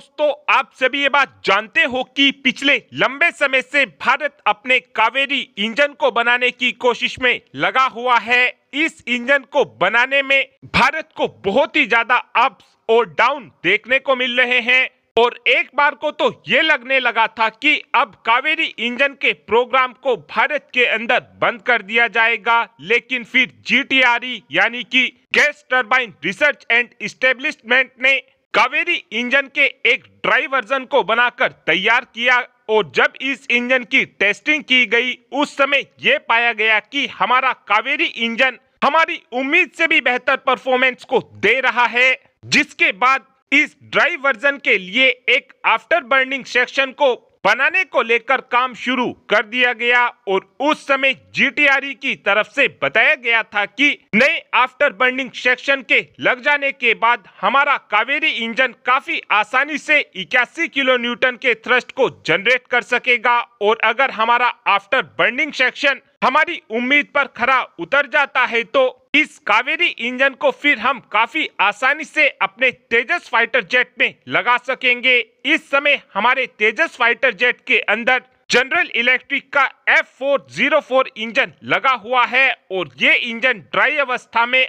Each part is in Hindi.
दोस्तों आप सभी ये बात जानते हो कि पिछले लंबे समय से भारत अपने कावेरी इंजन को बनाने की कोशिश में लगा हुआ है इस इंजन को बनाने में भारत को बहुत ही ज्यादा अप्स और डाउन देखने को मिल रहे हैं और एक बार को तो ये लगने लगा था कि अब कावेरी इंजन के प्रोग्राम को भारत के अंदर बंद कर दिया जाएगा लेकिन फिर जी e, यानी कि gas turbine research and establishment ने कावेरी इंजन के एक ड्राई वर्जन को बनाकर तैयार किया और जब इस इंजन की टेस्टिंग की गई उस समय ये पाया गया कि हमारा कावेरी इंजन हमारी उम्मीद से भी बेहतर परफॉर्मेंस को दे रहा है जिसके बाद इस ड्राई वर्जन के लिए एक आफ्टर बर्निंग सेक्शन को बनाने को लेकर काम शुरू कर दिया गया और उस समय जीटीआरई e की तरफ से बताया गया था कि नए आफ्टर बर्निंग सेक्शन के लग जाने के बाद हमारा कावेरी इंजन काफी आसानी से इक्यासी किलो न्यूटन के थ्रस्ट को जनरेट कर सकेगा और अगर हमारा आफ्टर बर्निंग सेक्शन हमारी उम्मीद पर खरा उतर जाता है तो इस कावेरी इंजन को फिर हम काफी आसानी से अपने तेजस फाइटर जेट में लगा सकेंगे इस समय हमारे तेजस फाइटर जेट के अंदर जनरल इलेक्ट्रिक का F404 इंजन लगा हुआ है और ये इंजन ड्राई अवस्था में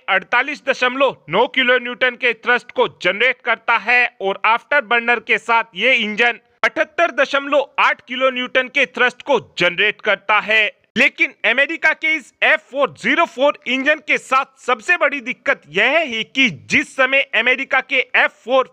नौ किलो न्यूटन के थ्रस्ट को जनरेट करता है और आफ्टर बर्नर के साथ ये इंजन आठ किलो न्यूटन के थ्रस्ट को जनरेट करता है लेकिन अमेरिका के इस F four zero four engine के साथ सबसे बड़ी दिक्कत यह है कि जिस समय अमेरिका के एफ फोर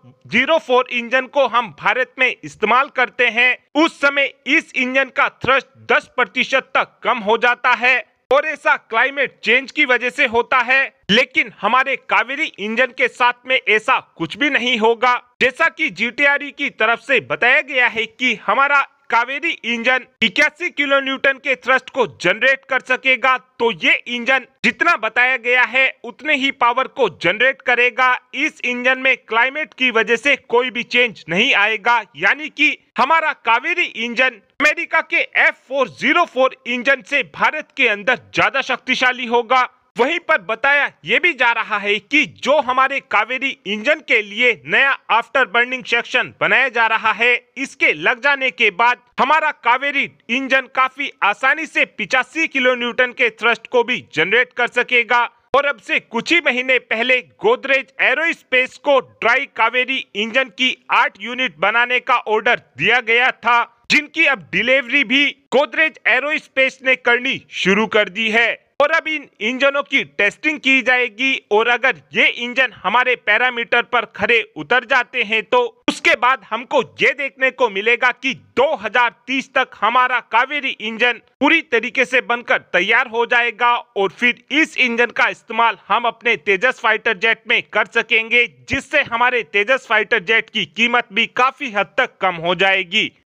फोर इंजन को हम भारत में इस्तेमाल करते हैं उस समय इस इंजन का थ्रस्ट 10 प्रतिशत तक कम हो जाता है और ऐसा क्लाइमेट चेंज की वजह से होता है लेकिन हमारे कावेरी इंजन के साथ में ऐसा कुछ भी नहीं होगा जैसा कि जी e की तरफ से बताया गया है कि हमारा कावेरी इंजन इक्यासी किलो न्यूटन के थ्रस्ट को जनरेट कर सकेगा तो ये इंजन जितना बताया गया है उतने ही पावर को जनरेट करेगा इस इंजन में क्लाइमेट की वजह से कोई भी चेंज नहीं आएगा यानी कि हमारा कावेरी इंजन अमेरिका के F404 इंजन से भारत के अंदर ज्यादा शक्तिशाली होगा वहीं पर बताया ये भी जा रहा है कि जो हमारे कावेरी इंजन के लिए नया आफ्टर बर्निंग सेक्शन बनाया जा रहा है इसके लग जाने के बाद हमारा कावेरी इंजन काफी आसानी से पिचासी किलो न्यूटन के थ्रस्ट को भी जनरेट कर सकेगा और अब से कुछ ही महीने पहले गोदरेज एरोस्पेस को ड्राई कावेरी इंजन की आठ यूनिट बनाने का ऑर्डर दिया गया था जिनकी अब डिलीवरी भी गोदरेज एरोस्पेस ने करनी शुरू कर दी है और अब इन इंजनों की टेस्टिंग की जाएगी और अगर ये इंजन हमारे पैरामीटर पर खड़े उतर जाते हैं तो उसके बाद हमको ये देखने को मिलेगा कि 2030 तक हमारा कावेरी इंजन पूरी तरीके से बनकर तैयार हो जाएगा और फिर इस इंजन का इस्तेमाल हम अपने तेजस फाइटर जेट में कर सकेंगे जिससे हमारे तेजस फाइटर जेट की कीमत भी काफी हद तक कम हो जाएगी